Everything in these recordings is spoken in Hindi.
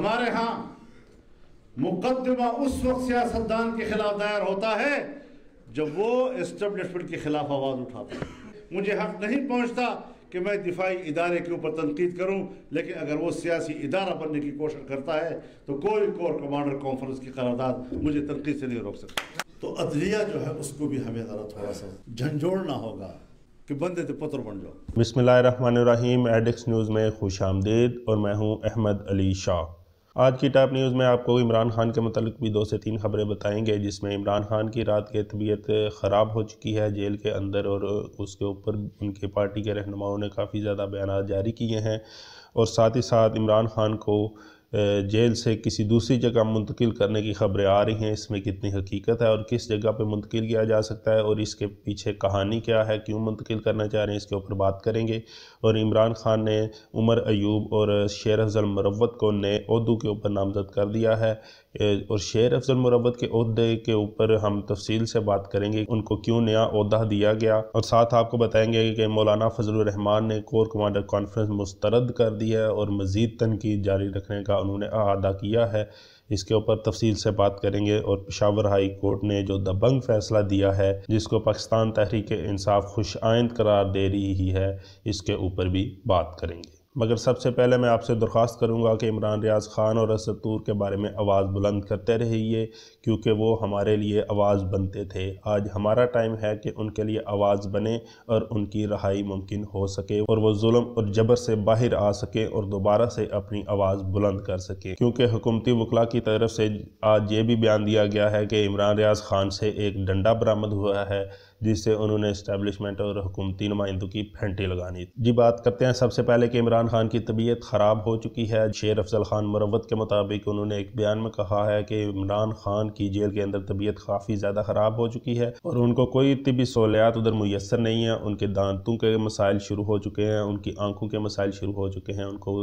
हमारे यहां मुकदमा उस वक्त सियासतदान के खिलाफ दायर होता है जब वो एस्टेब्लिशमेंट के खिलाफ आवाज़ उठाता है मुझे हक नहीं पहुंचता कि मैं दिफाई इदारे के ऊपर तनकीद करूं लेकिन अगर वो सियासी इदारा बनने की कोशिश करता है तो कोई कोर कमांडर कॉन्फ्रेंस की करारदाद मुझे तनकीद से नहीं रोक सकता तो अदलिया जो है उसको भी हमें ज़रा थोड़ा सा झंझोड़ना होगा कि बंदे तो पुत्र बन जाओ बसमिल्ल रहीम एडिक्स न्यूज़ में खुश आमदेद और मैं हूँ अहमद अली शाह आज की टॉप न्यूज़ में आपको इमरान खान के मतलब भी दो से तीन खबरें बताएंगे जिसमें इमरान खान की रात की तबीयत ख़राब हो चुकी है जेल के अंदर और उसके ऊपर उनके पार्टी के रहनुमाओं ने काफ़ी ज़्यादा बयान जारी किए हैं और साथ ही साथ इमरान खान को जेल से किसी दूसरी जगह मुंतकिल करने की खबरें आ रही हैं इसमें कितनी हकीकत है और किस जगह पे मुंतकिल किया जा सकता है और इसके पीछे कहानी क्या है क्यों मुंतकिल करना चाह रहे हैं इसके ऊपर बात करेंगे और इमरान खान ने उमर अयूब और शेर अफजल मरवत को नए उहदों के ऊपर नामजद कर दिया है और शेर अफजल मुरबत के अहदे के ऊपर हम तफसील से बात करेंगे उनको क्यों नया अहदा दिया गया और साथ आपको बताएंगे कि मौलाना फजलरहमान ने कोर कमांडर कॉन्फ्रेंस मुस्तरद कर दी है और मज़ीद तनकीद जारी रखने का उन्होंने अदा किया है इसके ऊपर तफसील से बात करेंगे और पिशावर हाई कोर्ट ने जो दबंग फैसला दिया है जिसको पाकिस्तान तहरीक इंसाफ खुश आइंद करार दे रही है इसके ऊपर भी बात करेंगे मगर सबसे पहले मैं आपसे दरख्वास्त करूंगा कि इमरान रियाज ख़ान और असतूर के बारे में आवाज़ बुलंद करते रहिए क्योंकि वो हमारे लिए आवाज़ बनते थे आज हमारा टाइम है कि उनके लिए आवाज़ बने और उनकी रहाई मुमकिन हो सके और वो जुल्म और जबर से बाहर आ सके और दोबारा से अपनी आवाज़ बुलंद कर सके क्योंकि हुकूमती वकला की तरफ से आज ये भी बयान दिया गया है कि इमरान रियाज ख़ान से एक डंडा बरामद हुआ है जिससे उन्होंने इस्टेब्लिशमेंट और हुकूमती नुमाइंदों की फेंटी लगानी जी बात करते हैं सबसे पहले कि इमरान खान की तबीयत ख़राब हो चुकी है शेर अफजल खान मरवत के मुताबिक उन्होंने एक बयान में कहा है कि इमरान खान की जेल के अंदर तबीयत काफ़ी ज़्यादा ख़राब हो चुकी है और उनको कोई तबी सहूलियात उधर मैसर नहीं है उनके दांतों के मसाइल शुरू हो चुके हैं उनकी आंखों के मसाइल शुरू हो चुके हैं उनको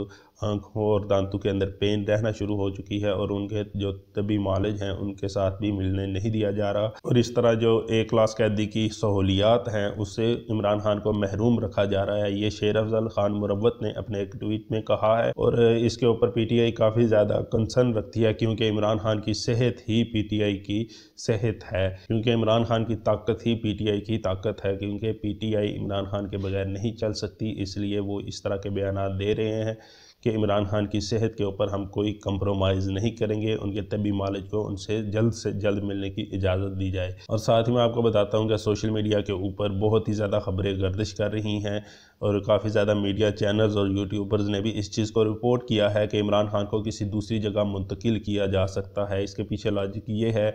आंखों और दांतों के अंदर पेन रहना शुरू हो चुकी है और उनके जो तबी मालज हैं उनके साथ भी मिलने नहीं दिया जा रहा और इस तरह जो ए क्लास कैदी की सहूलियात हैं उससे इमरान खान को महरूम रखा जा रहा है ये शेर अफजल खान मुरवत ने अपने एक ट्वीट में कहा है और इसके ऊपर पी टी आई काफ़ी ज़्यादा कंसर्न रखती है क्योंकि इमरान खान की सेहत ही पी टी आई की सेहत है क्योंकि इमरान खान की ताकत ही पी टी आई की ताकत है क्योंकि P T I Imran Khan के बगैर नहीं चल सकती इसलिए वो इस तरह के बयान दे रहे हैं कि इमरान खान की सेहत के ऊपर हम कोई कंप्रोमाइज़ नहीं करेंगे उनके तबी मालिज को उनसे जल्द से जल्द मिलने की इजाज़त दी जाए और साथ ही मैं आपको बताता हूँ कि सोशल मीडिया के ऊपर बहुत ही ज़्यादा ख़बरें गर्दिश कर रही हैं और काफ़ी ज़्यादा मीडिया चैनल्स और यूट्यूबर्स ने भी इस चीज़ को रिपोर्ट किया है कि इमरान खान को किसी दूसरी जगह मुंतकिल किया जा सकता है इसके पीछे लॉजिक ये है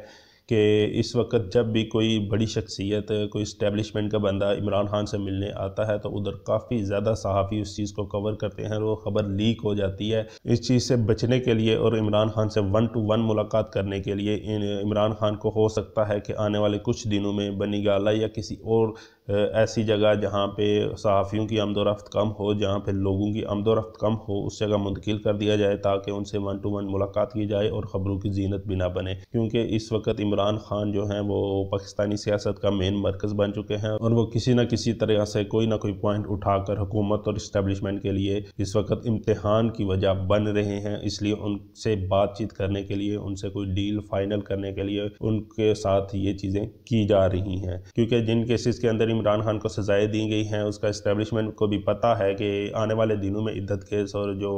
कि इस वक्त जब भी कोई बड़ी शख्सियत कोई इस्टेबलिशमेंट का बंदा इमरान खान से मिलने आता है तो उधर काफ़ी ज़्यादा सहाफ़ी उस चीज़ को कवर करते हैं और वो ख़बर लीक हो जाती है इस चीज़ से बचने के लिए और इमरान खान से वन टू वन मुलाकात करने के लिए इमरान खान को हो सकता है कि आने वाले कुछ दिनों में बनी गाला या किसी और ऐसी जगह जहाँ पे सहाफ़ियों की आमदोरफ़्त कम हो जहाँ पे लोगों की आमदोरफ़्त कम हो उस जगह मुंतकिल कर दिया जाए ताकि उनसे वन टू वन मुलाकात की जाए और ख़बरों की जीनत भी ना बने क्योंकि इस वक्त इमरान खान जो हैं वो पाकिस्तानी सियासत का मेन मरकज़ बन चुके हैं और वो किसी न किसी तरह से कोई ना कोई पॉइंट उठाकर हुकूमत और इस्टेबलिशमेंट के लिए इस वक्त इम्तहान की वजह बन रहे हैं इसलिए उनसे बातचीत करने के लिए उनसे कोई डील फाइनल करने के लिए उनके साथ ये चीज़ें की जा रही हैं क्योंकि जिन केसेस के अंदर इमरान खान को सजाएं दी गई हैं उसका इस्टेबलिशमेंट को भी पता है कि आने वाले दिनों में इद्दत केस और जो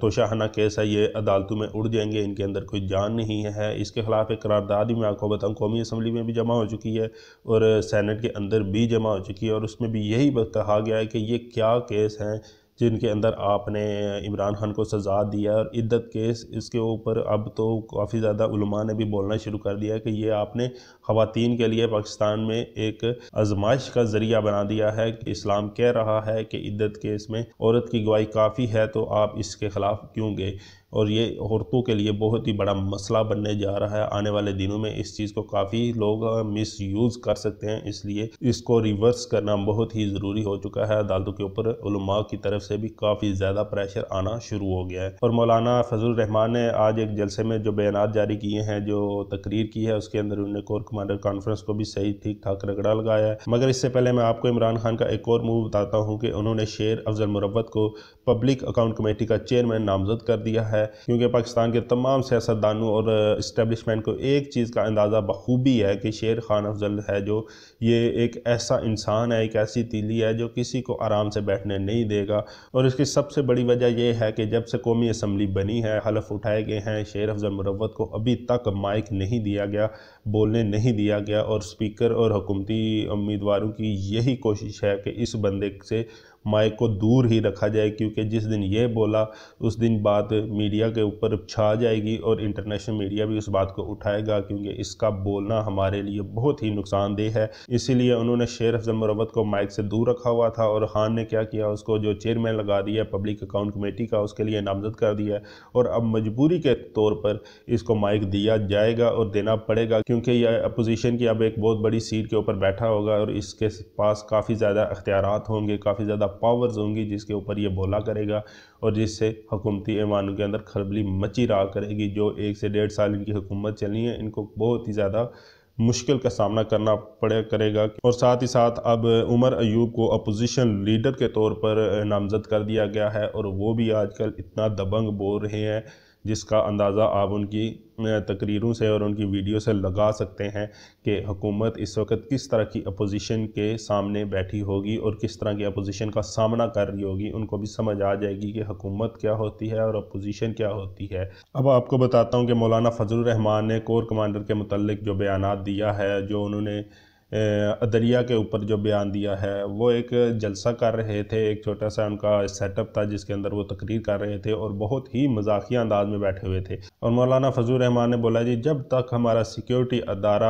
तोशाहाना केस है ये अदालतों में उड़ जाएंगे इनके अंदर कोई जान नहीं है इसके ख़िलाफ़ एक करारदाद भी मैं आपको बताऊँ कौमी असम्बली में भी जमा हो चुकी है और सैनट के अंदर भी जमा हो चुकी है और उसमें भी यही कहा गया है कि ये क्या केस हैं जिनके अंदर आपने इमरान खान को सज़ा दिया और इद्दत केस इसके ऊपर अब तो काफ़ी ज़्यादा उलमा ने भी बोलना शुरू कर दिया कि ये आपने ख़वातीन के लिए पाकिस्तान में एक आजमाइश का ज़रिया बना दिया है कि इस्लाम कह रहा है कि इद्दत केस में औरत की गवाही काफ़ी है तो आप इसके ख़िलाफ़ क्यों गए और ये औरतों के लिए बहुत ही बड़ा मसला बनने जा रहा है आने वाले दिनों में इस चीज़ को काफ़ी लोग मिस यूज़ कर सकते हैं इसलिए इसको रिवर्स करना बहुत ही ज़रूरी हो चुका है अदालतों के ऊपर उलमा की तरफ से भी काफ़ी ज़्यादा प्रेशर आना शुरू हो गया है और मौलाना फजल रहमान ने आज एक जलसे में जो बयान जारी किए हैं जो तकरीर की है उसके अंदर उन्होंने कोर कमांडर कॉन्फ्रेंस को भी सही ठीक ठाक रगड़ा लगाया है मगर इससे पहले मैं आपको इमरान खान का एक और मूव बताता हूँ कि उन्होंने शेर अफजल मुरवत को पब्लिक अकाउंट कमेटी का चेयरमैन नामजद कर दिया है है क्योंकि पाकिस्तान के तमाम सियासतदानों और इस्टेबलिशमेंट को एक चीज़ का अंदाज़ा बखूबी है कि शेर खान अफजल है जो ये एक ऐसा इंसान है एक ऐसी तीली है जो किसी को आराम से बैठने नहीं देगा और इसकी सबसे बड़ी वजह यह है कि जब से कौमी असम्बली बनी है हलफ उठाए गए हैं शेर अफजल मुरवत को अभी तक माइक नहीं दिया गया बोलने नहीं दिया गया और स्पीकर और हुकूमती उम्मीदवारों की यही कोशिश है कि इस बंदे से माइक को दूर ही रखा जाए क्योंकि जिस दिन ये बोला उस दिन बात मीडिया के ऊपर छा जाएगी और इंटरनेशनल मीडिया भी उस बात को उठाएगा क्योंकि इसका बोलना हमारे लिए बहुत ही नुकसानदेह है इसीलिए उन्होंने शेर अफजल मुरवत को माइक से दूर रखा हुआ था और खान ने क्या किया उसको जो चेयरमैन लगा दिया पब्लिक अकाउंट कमेटी का उसके लिए नामजद कर दिया और अब मजबूरी के तौर पर इसको माइक दिया जाएगा और देना पड़ेगा क्योंकि यह अपोजिशन की अब एक बहुत बड़ी सीट के ऊपर बैठा होगा और इसके पास काफ़ी ज़्यादा अख्तियार होंगे काफ़ी ज़्यादा पावर्स होंगी जिसके ऊपर ये बोला करेगा और जिससे हुकूमती ऐवानों के अंदर खलबली मची रहा करेगी जो एक से डेढ़ साल इनकी हुकूमत चली है इनको बहुत ही ज़्यादा मुश्किल का सामना करना पड़े करेगा और साथ ही साथ अब उमर अयूब को अपोजिशन लीडर के तौर पर नामजद कर दिया गया है और वो भी आजकल इतना दबंग बोल रहे हैं जिसका अंदाज़ा आप उनकी तकरीरों से और उनकी वीडियो से लगा सकते हैं कि हुकूमत इस वक्त किस तरह की अपोजिशन के सामने बैठी होगी और किस तरह की अपोजिशन का सामना कर रही होगी उनको भी समझ आ जाएगी कि हुकूमत क्या होती है और अपोजिशन क्या होती है अब आपको बताता हूँ कि मौलाना फजल रहमान ने कोर कमांडर के मतलब जो बयान दिया है जो उन्होंने अदरिया के ऊपर जो बयान दिया है वो एक जलसा कर रहे थे एक छोटा सा उनका सेटअप था जिसके अंदर वो तकरीर कर रहे थे और बहुत ही मजाकिया अंदाज में बैठे हुए थे और मौलाना फजल रहमान ने बोला जी जब तक हमारा सिक्योरिटी अदारा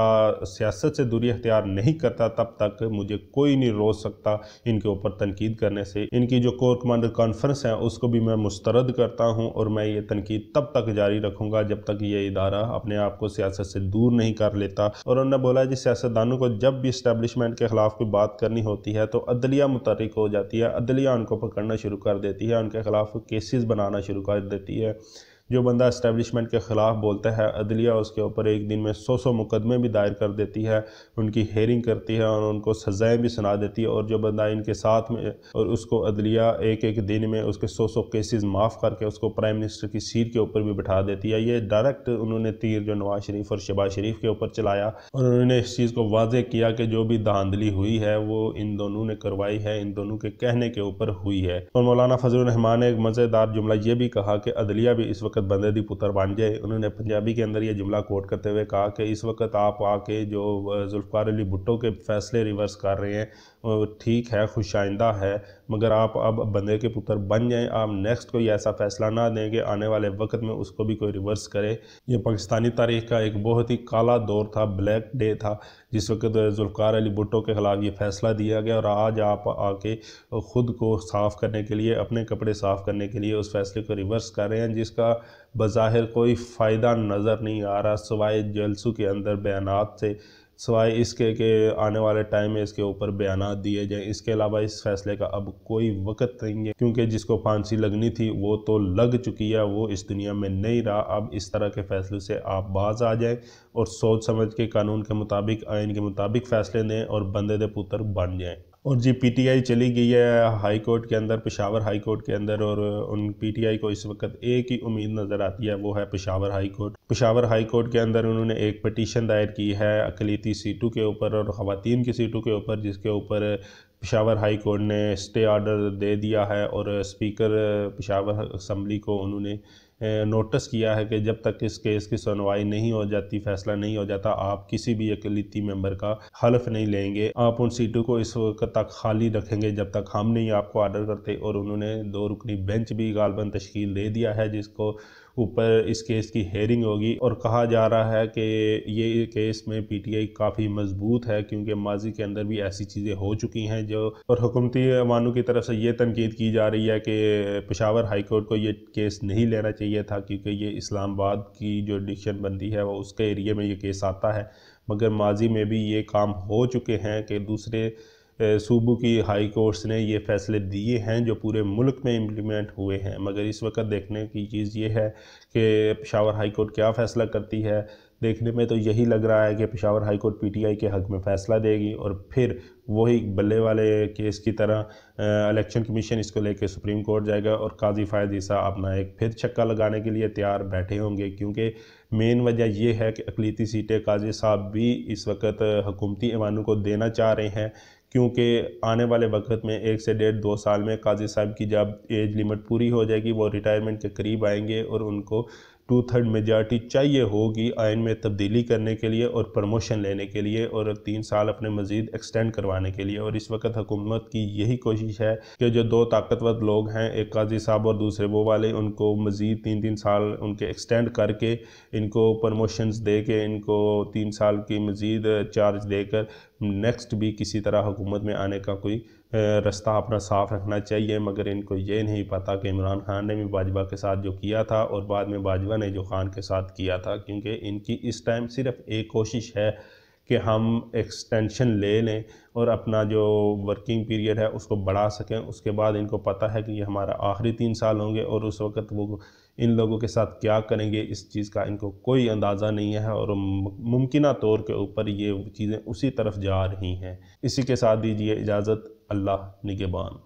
सियासत से दूरी अख्तियार नहीं करता तब तक मुझे कोई नहीं रोक सकता इनके ऊपर तनकीद करने से इनकी जो कोर कमांडर कॉन्फ्रेंस है उसको भी मैं मुस्तरद करता हूँ और मैं ये तनकीद तब तक जारी रखूँगा जब तक ये इदारा अपने आप को सियासत से दूर नहीं कर लेता और उन्होंने बोला जी सियासतदानों को जब जब भी इस्टेब्लिशमेंट के ख़िलाफ़ कोई बात करनी होती है तो अदलिया मुतरक हो जाती है अदलिया उनको पकड़ना शुरू कर देती है उनके ख़िलाफ़ केसेस बनाना शुरू कर देती है जो बंदा इस्टेबलिशमेंट के ख़िलाफ़ बोलता है अदलिया उसके ऊपर एक दिन में सौ सौ मुकदमे भी दायर कर देती है उनकी हेयरिंग करती है और उनको सज़ाएँ भी सुना देती है और जो बंदा इनके साथ में और उसको अदलिया एक एक दिन में उसके सौ सौ केसेस माफ़ करके उसको प्राइम मिनिस्टर की सीट के ऊपर भी बैठा देती है ये डायरेक्ट उन्होंने तीर जो नवाज़ शरीफ और शबाज़ शरीफ के ऊपर चलाया और उन्होंने इस चीज़ को वाजे किया कि जो भी धांधली हुई है वो इन दोनों ने करवाई है इन दोनों के कहने के ऊपर हुई है और मौलाना फजल ने एक मज़ेदार जुमला ये भी कहा कि अदलिया भी इस वक्त वक्त बंदे की पुत्र जाए उन्होंने पंजाबी के अंदर ये जुमला कोट करते हुए कहा कि इस वक्त आप आके जो जुल्फ़ार अली भुट्टो के फैसले रिवर्स कर रहे हैं ठीक है खुशाइंदा है मगर आप अब बंदे के पुत्र बन जाएँ आप नेक्स्ट कोई ऐसा फ़ैसला ना दें कि आने वाले वक्त में उसको भी कोई रिवर्स करे ये पाकिस्तानी तारीख का एक बहुत ही काला दौर था ब्लैक डे था जिस वक्त जुल्फ़ार अली भुट्टो के ख़िलाफ़ ये फ़ैसला दिया गया और आज आप आके ख़ुद को साफ़ करने के लिए अपने कपड़े साफ़ करने के लिए उस फैसले को रिवर्स कर रहे हैं जिसका बज़ाहिर कोई फ़ायदा नज़र नहीं आ रहा सवाए जलसों के अंदर बयान से सवाए इसके के आने वाले टाइम में इसके ऊपर बयान दिए जाएं इसके अलावा इस फैसले का अब कोई वक्त नहीं है क्योंकि जिसको फांसी लगनी थी वो तो लग चुकी है वो इस दुनिया में नहीं रहा अब इस तरह के फैसलों से आप बाज आ जाएँ और सोच समझ के कानून के मुताबिक आइन के मुताबिक फ़ैसले दें और बंदे दे पुत्र बन जाएँ और जी पीटीआई चली गई है हाई कोर्ट के अंदर पेशावर हाई कोर्ट के अंदर और उन पीटीआई को इस वक्त एक ही उम्मीद नज़र आती है वो है Peshawar high court Peshawar high court के अंदर उन्होंने एक पटिशन दायर की है अकलीती सीटों के ऊपर और ख़वान की सीटों के ऊपर जिसके ऊपर पेशावर हाई कोर्ट ने स्टे आर्डर दे दिया है और स्पीकर पेशावर असम्बली को उन्होंने नोटिस किया है कि जब तक इस केस की सुनवाई नहीं हो जाती फैसला नहीं हो जाता आप किसी भी अकलीती मेंबर का हलफ नहीं लेंगे आप उन सीटों को इस वक्त तक खाली रखेंगे जब तक हम नहीं आपको आर्डर करते और उन्होंने दो रुकनी बेंच भी गालबन तश्कील दे दिया है जिसको ऊपर इस केस की हेयरिंग होगी और कहा जा रहा है कि ये केस में पीटीआई काफ़ी मजबूत है क्योंकि माजी के अंदर भी ऐसी चीज़ें हो चुकी हैं जो और हुकूमती अवानों की तरफ से ये तनकीद की जा रही है कि पेशावर हाई कोर्ट को ये केस नहीं लेना चाहिए था क्योंकि ये इस्लामाबाद की जो डिक्शन बनती है वो उसके एरिए में ये केस आता है मगर माजी में भी ये काम हो चुके हैं कि दूसरे सूबू की हाई कोर्ट्स ने ये फैसले दिए हैं जो पूरे मुल्क में इम्प्लीमेंट हुए हैं मगर इस वक्त देखने की चीज़ ये है कि पिशावर हाई कोर्ट क्या फ़ैसला करती है देखने में तो यही लग रहा है कि पिशावर हाई कोर्ट पीटीआई के हक़ में फ़ैसला देगी और फिर वही बल्ले वाले केस की तरह इलेक्शन कमीशन इसको लेके सुप्रीम कोर्ट जाएगा और काजी फ़ायद ईसा अपना एक फिर छक्का लगाने के लिए तैयार बैठे होंगे क्योंकि मेन वजह यह है कि अकलीती सीटें काजी साहब भी इस वक्त हुकूमती ऐवानों को देना चाह रहे हैं क्योंकि आने वाले वक्त में एक से डेढ़ दो साल में काजी साहब की जब एज लिमिट पूरी हो जाएगी वो रिटायरमेंट के करीब आएंगे और उनको टू थर्ड मेजार्टी चाहिए होगी आयन में तब्दीली करने के लिए और प्रमोशन लेने के लिए और तीन साल अपने मज़ीद एक्सटेंड करवाने के लिए और इस वक्त हुकूमत की यही कोशिश है कि जो दो ताकतवर लोग हैं एक काजी साहब और दूसरे वो वाले उनको मज़ीद तीन तीन साल उनके एक्सटेंड करके इनको प्रमोशंस दे के इनको तीन साल की मज़ीद चार्ज देकर नेक्स्ट भी किसी तरह हुकूमत में आने का कोई रास्ता अपना साफ रखना चाहिए मगर इनको ये नहीं पता कि इमरान खान ने भी बाजवा के साथ जो किया था और बाद में बाजवा ने जो खान के साथ किया था क्योंकि इनकी इस टाइम सिर्फ एक कोशिश है कि हम एक्सटेंशन ले लें और अपना जो वर्किंग पीरियड है उसको बढ़ा सकें उसके बाद इनको पता है कि ये हमारा आखिरी तीन साल होंगे और उस वक्त वो इन लोगों के साथ क्या करेंगे इस चीज़ का इनको कोई अंदाज़ा नहीं है और मुमकिन तौर के ऊपर ये चीज़ें उसी तरफ जा रही हैं इसी के साथ दीजिए इजाज़त अल्लाह निगेबान